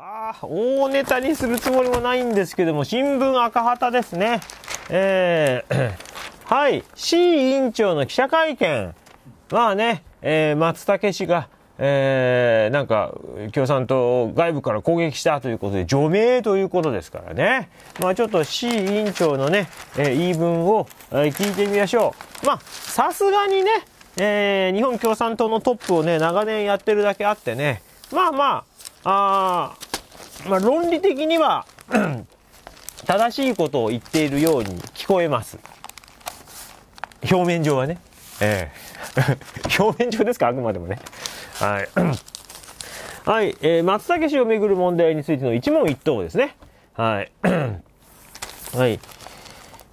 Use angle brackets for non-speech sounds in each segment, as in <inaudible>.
ああ、大ネタにするつもりもないんですけども、新聞赤旗ですね。えー、はい、C 委員長の記者会見。まあね、えー、松竹氏が、えー、なんか、共産党外部から攻撃したということで、除名ということですからね。まあちょっと C 委員長のね、えー、言い分を、え聞いてみましょう。まあ、さすがにね、えー、日本共産党のトップをね、長年やってるだけあってね、まあまあ、ああ、まあ、論理的には正しいことを言っているように聞こえます。表面上はね。ええ <laughs> 表面上ですか、あくまでもね。はい。はい、えー、松茸氏をめぐる問題についての一問一答ですね。はい。はい。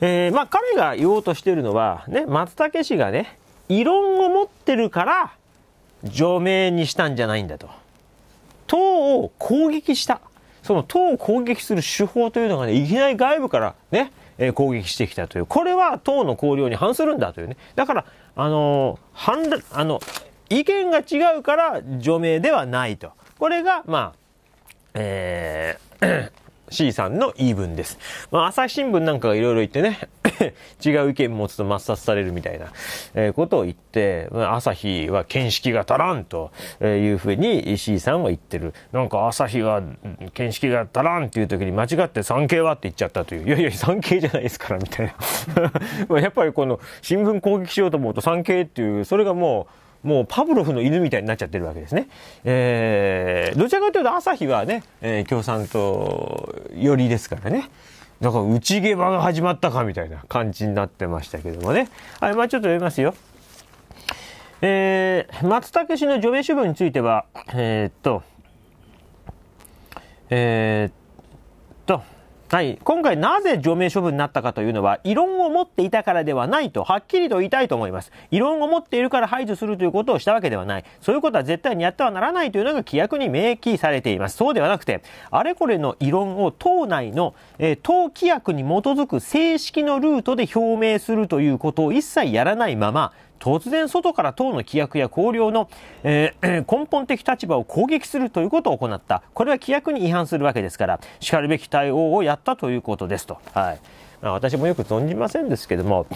えー、まあ、彼が言おうとしているのは、ね、松茸氏がね、異論を持ってるから、除名にしたんじゃないんだと。党を攻撃した。その党を攻撃する手法というのがね、いきなり外部からね、えー、攻撃してきたという。これは党の綱領に反するんだというね。だから、あのー、反あの、意見が違うから除名ではないと。これが、まあ、えー、C <clears throat> さんの言い分です。まあ、朝日新聞なんかがいろいろ言ってね、違う意見持つと抹殺されるみたいな、えことを言って、朝日は見識が足らんというふうに C さんは言ってる。なんか朝日は見識が足らんっていう時に間違って産経はって言っちゃったという。いやいや、産経じゃないですから、みたいな。<laughs> やっぱりこの新聞攻撃しようと思うと産経っていう、それがもう、もうパブロフの犬みたいになっちゃってるわけですね。えー、どちらかというと朝日はね、えー、共産党寄りですからね。なんか内毛場が始まったかみたいな感じになってましたけどもね。はい、まあちょっと読みますよ。えー、松武氏の除名処分については、えー、っと、えー、っと、はい。今回なぜ除名処分になったかというのは、異論を持っていたからではないと、はっきりと言いたいと思います。異論を持っているから排除するということをしたわけではない。そういうことは絶対にやってはならないというのが規約に明記されています。そうではなくて、あれこれの異論を党内の、えー、党規約に基づく正式のルートで表明するということを一切やらないまま、突然外から党の規約や綱領の、えー、<clears throat> 根本的立場を攻撃するということを行った。これは規約に違反するわけですから、しかるべき対応をやったということですと。はい。まあ、私もよく存じませんですけども、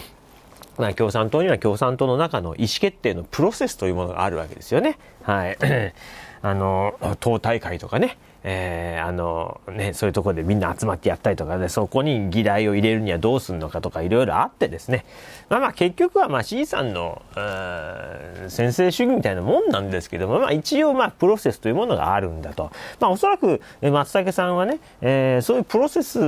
ま共産党には共産党の中の意思決定のプロセスというものがあるわけですよね。はい。<clears throat> あの、党大会とかね、えー、あのね、そういうとこでみんな集まってやったりとかで、そこに議題を入れるにはどうするのかとかいろいろあってですね、まあまあ結局はまあ C さんの、先制主義みたいなもんなんですけども、まあ一応まあプロセスというものがあるんだと。まあおそらく松竹さんはね、えー、そういうプロセス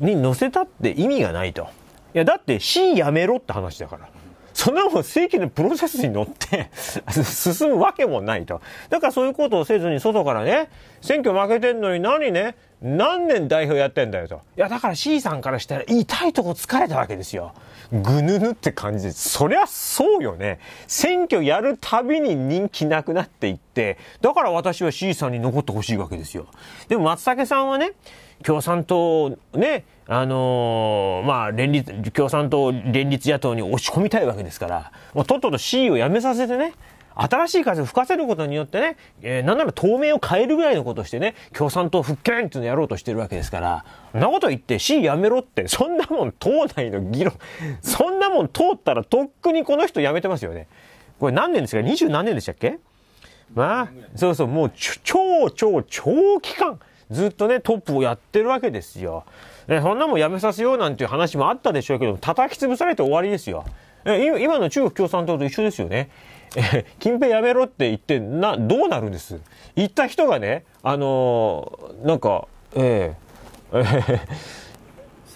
に乗せたって意味がないと。いやだって C やめろって話だから。そんなもん正規のプロセスに乗って <laughs> 進むわけもないと。だからそういうことをせずに外からね、選挙負けてんのに何ね、何年代表やってんだよと。いや、だから C さんからしたら痛いとこ疲れたわけですよ。ぐぬぬって感じです。そりゃそうよね。選挙やるたびに人気なくなっていって、だから私は C さんに残ってほしいわけですよ。でも松竹さんはね、共産党ね、あのー、まあ、連立、共産党連立野党に押し込みたいわけですから、もうとっとと C をやめさせてね、新しい風を吹かせることによってね、えー、なんなら当面を変えるぐらいのことをしてね、共産党復権っていうのをやろうとしてるわけですから、そんなこと言って C やめろって、そんなもん党内の議論、<laughs> そんなもん通ったらとっくにこの人辞めてますよね。これ何年ですか二十何年でしたっけまあ、そうそう、もう超超超期間、ずっとね、トップをやってるわけですよ。そんなもんやめさせようなんていう話もあったでしょうけど、叩き潰されて終わりですよ。今の中国共産党と一緒ですよね。え、近平やめろって言って、な、どうなるんです言った人がね、あのー、なんか、ええー、えー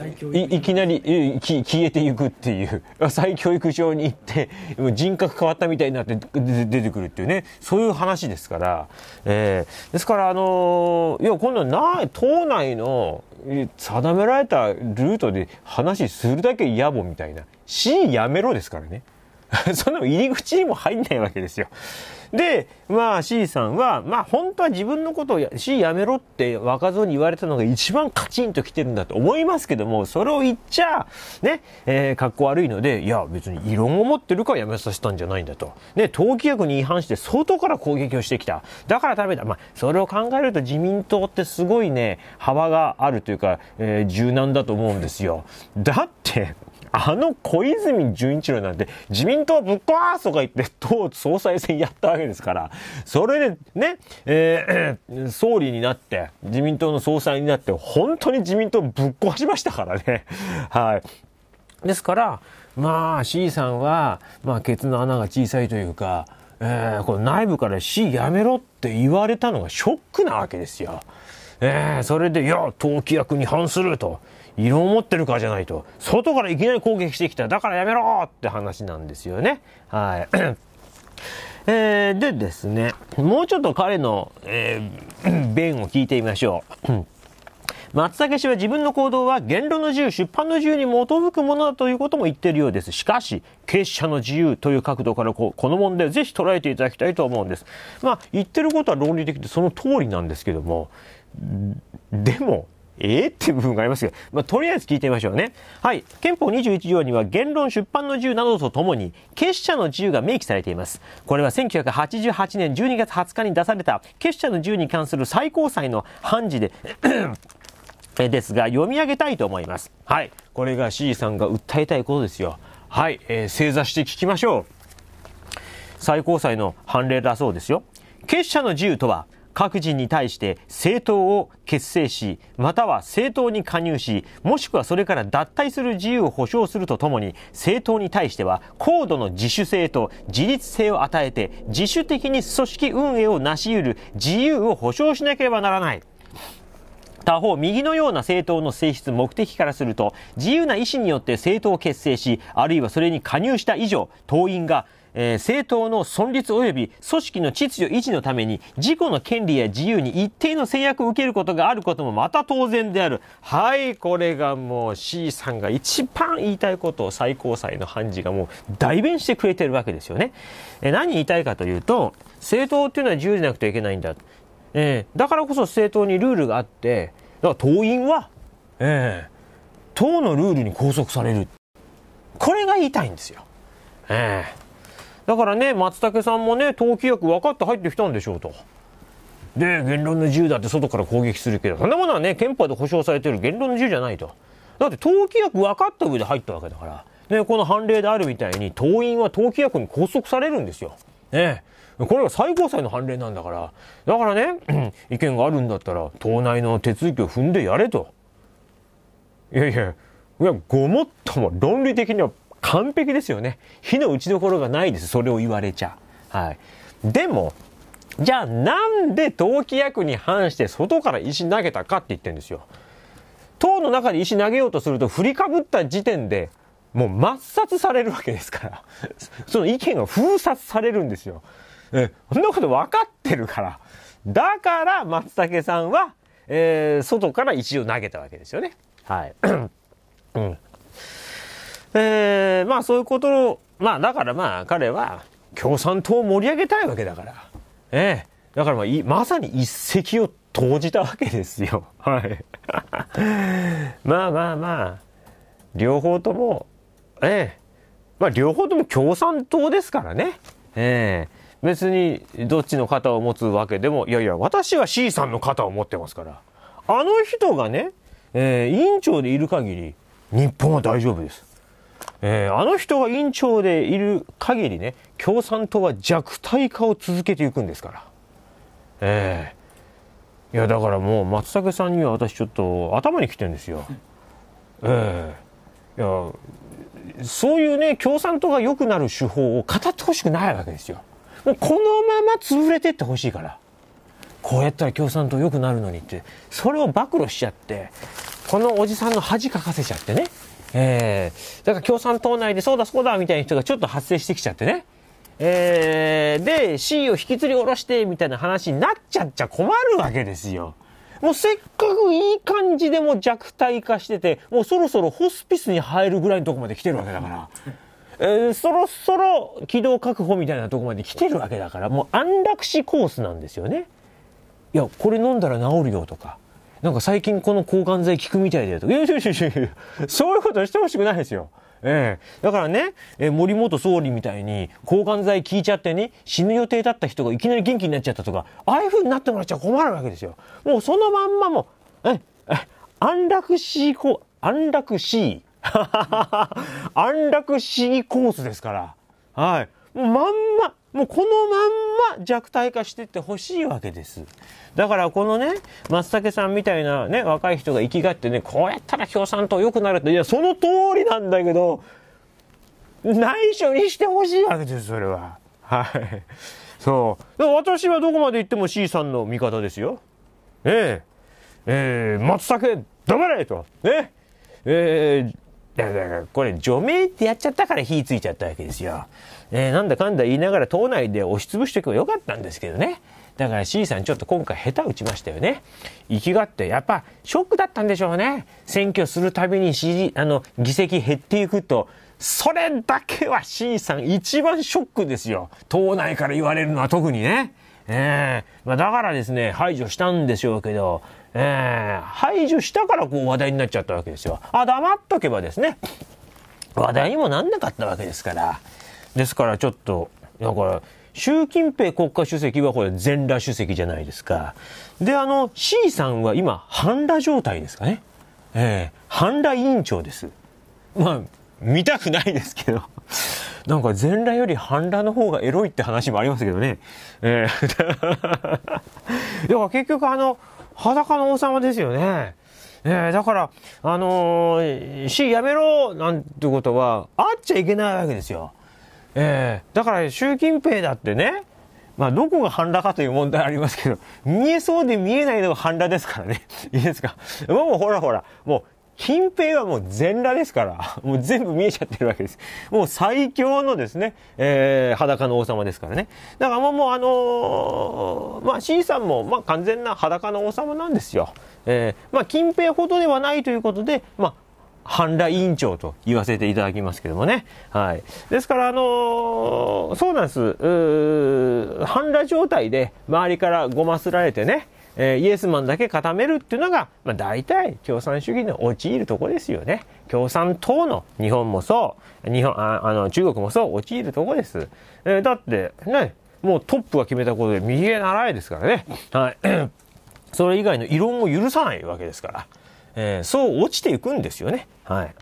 いきなり消えていくっていう再教 <laughs> 育場に行って人格変わったみたいになって出てくるっていうねそういう話ですから、えー、ですからあのいや今度な党内の定められたルートで話するだけ野暮みたいな死やめろですからね。<laughs> その入り口にも入んないわけですよ。で、まあ C さんは、まあ本当は自分のことをや C やめろって若造に言われたのが一番カチンと来てるんだと思いますけども、それを言っちゃ、ね、えー、格好悪いので、いや別に異論を持ってるからやめさせたんじゃないんだと。ね、党規約に違反して相当から攻撃をしてきた。だからダメだ。まあそれを考えると自民党ってすごいね、幅があるというか、えー、柔軟だと思うんですよ。だって、あの小泉純一郎なんて自民党ぶっ壊すとか言って <laughs> 党総裁選やったわけですから、それでね、えー、総理になって、自民党の総裁になって、本当に自民党ぶっ壊しましたからね。<laughs> はい。ですから、まあ C さんは、まあケツの穴が小さいというか、えー、この内部から C やめろって言われたのがショックなわけですよ。えー、それで、いや、党規約に反すると。異論を持ってるかじゃないと、外からいきなり攻撃してきた、だからやめろって話なんですよね。はい。<clears throat> えー、でですね、もうちょっと彼の、えー、<clears throat> 弁を聞いてみましょう。<clears throat> 松竹氏は自分の行動は言論の自由、出版の自由に基づくものだということも言っているようです。しかし、結社の自由という角度からここの問題をぜひ捉えていただきたいと思うんです。まあ、言ってることは論理的でその通りなんですけども、でも、ええー、って部分がありますけど、まあ、とりあえず聞いてみましょうね。はい。憲法21条には言論出版の自由などとともに、結社の自由が明記されています。これは1988年12月20日に出された、結社の自由に関する最高裁の判事で <coughs> ですが、読み上げたいと思います。はい。これが C さんが訴えたいことですよ。はい。えー、正座して聞きましょう。最高裁の判例だそうですよ。結社の自由とは、各人に対して政党を結成し、または政党に加入し、もしくはそれから脱退する自由を保障するとともに、政党に対しては高度の自主性と自律性を与えて、自主的に組織運営を成し得る自由を保障しなければならない。他方、右のような政党の性質、目的からすると、自由な意思によって政党を結成し、あるいはそれに加入した以上、党員がえー、政党の存立及び組織の秩序維持のために自己の権利や自由に一定の制約を受けることがあることもまた当然である。はい、これがもう C さんが一番言いたいことを最高裁の判事がもう代弁してくれてるわけですよね。えー、何言いたいかというと、政党っていうのは自由でなくてはいけないんだ。えー、だからこそ政党にルールがあって、だから党員は、えー、党のルールに拘束される。これが言いたいんですよ。ええーだからね、松竹さんもね、党規約分かって入ってきたんでしょうと。で、言論の自由だって外から攻撃するけど、そんなものはね、憲法で保障されてる言論の自由じゃないと。だって党規約分かった上で入ったわけだから。ね、この判例であるみたいに、党員は党規約に拘束されるんですよ。ね。これが最高裁の判例なんだから。だからね、<clears throat> 意見があるんだったら、党内の手続きを踏んでやれと。いやいや、いや、ごもっとも論理的には完璧ですよね。火の打ちどころがないです。それを言われちゃ。はい。でも、じゃあなんで党機役に反して外から石投げたかって言ってるんですよ。塔の中で石投げようとすると振りかぶった時点でもう抹殺されるわけですから。<laughs> その意見が封殺されるんですよ。え、そんなこと分かってるから。だから松竹さんは、えー、外から石を投げたわけですよね。はい。<clears throat> うん。えー、まあそういうことまあだからまあ彼は共産党を盛り上げたいわけだから。ええー、だからまあまさに一石を投じたわけですよ。<laughs> はい。<laughs> まあまあまあ、両方とも、ええまあ両方とも共産党ですからね。ええ別にどっちの肩を持つわけでも、いやいや、私は C さんの肩を持ってますから。あの人がね、ええ、委員長でいる限り、日本は大丈夫です。えー、あの人が委員長でいる限りね、共産党は弱体化を続けていくんですから。ええー、いや、だからもう松竹さんには私ちょっと頭にきてるんですよ。ええー、いや、そういうね、共産党が良くなる手法を語ってほしくないわけですよ。もうこのまま潰れてってほしいから。こうやったら共産党良くなるのにって、それを暴露しちゃって、このおじさんの恥かかせちゃってね。えー、だから共産党内でそうだそうだみたいな人がちょっと発生してきちゃってね。えー、で、C を引きずり下ろしてみたいな話になっちゃっちゃ困るわけですよ。もうせっかくいい感じでも弱体化してて、もうそろそろホスピスに入るぐらいのとこまで来てるわけだから。えー、そろそろ軌道確保みたいなとこまで来てるわけだから、もう安楽死コースなんですよね。いや、これ飲んだら治るよとか。なんか最近この抗がん剤効くみたいだよと。いやいやいやいやそういうことしてほしくないですよ。ええ。だからね、え森元総理みたいに、抗がん剤効いちゃってね、死ぬ予定だった人がいきなり元気になっちゃったとか、ああいう風になってもらっちゃ困るわけですよ。もうそのまんまもう、え、え、安楽死、安楽死、<laughs> 安楽死コースですから。はい。もうまんま、もうこのまんま弱体化してってほしいわけです。だからこのね、松竹さんみたいなね、若い人が生きがってね、こうやったら共産党良くなるって、いや、その通りなんだけど、内緒にしてほしいわけです、それは。はい。そう。私はどこまで行っても C さんの味方ですよ。ええええ松竹、黙れと。ええ。ええだからこれ除名ってやっちゃったから火ついちゃったわけですよ。ね、なんだかんだ言いながら党内で押しつぶしておけばよかったんですけどね。だから C さんちょっと今回下手打ちましたよね。行きがってやっぱショックだったんでしょうね。選挙するたびに支持、あの、議席減っていくと。それだけは C さん一番ショックですよ。党内から言われるのは特にね。ええー、まあだからですね、排除したんでしょうけど、えー、排除したからこう話題になっちゃったわけですよ。あ、黙っとけばですね、話題にもなんなかったわけですから。ですからちょっと、だから、習近平国家主席はこれ全裸主席じゃないですか。で、あの、C さんは今、半裸状態ですかね。ええー、半裸委員長です。まあ、見たくないですけど。なんか全裸より半裸の方がエロいって話もありますけどね。ええー、<laughs> だから結局あの、裸の王様ですよね。ねえ、だから、あのー、死やめろなんてことは、あっちゃいけないわけですよ。ええー、だから、習近平だってね、まあ、どこが反乱かという問題ありますけど、見えそうで見えないのが反乱ですからね。いいですかもうほらほら、もう近平はもう全裸ですから、<laughs> もう全部見えちゃってるわけです。もう最強のですね、えー、裸の王様ですからね。だからもう、もうあのー、まあ C さんも、まあ完全な裸の王様なんですよ。えー、まあ近平ほどではないということで、まあ、反裸委員長と言わせていただきますけどもね。はい。ですから、あのー、そうなんです。反裸状態で周りからごますられてね、えー、イエスマンだけ固めるっていうのが、まあ、大体共産主義の陥るとこですよね。共産党の日本もそう、日本、ああの、中国もそう、陥るとこです。えー、だって、ね、もうトップが決めたことで右へ習いですからね。はい。それ以外の異論を許さないわけですから。えー、そう落ちていくんですよね。はい。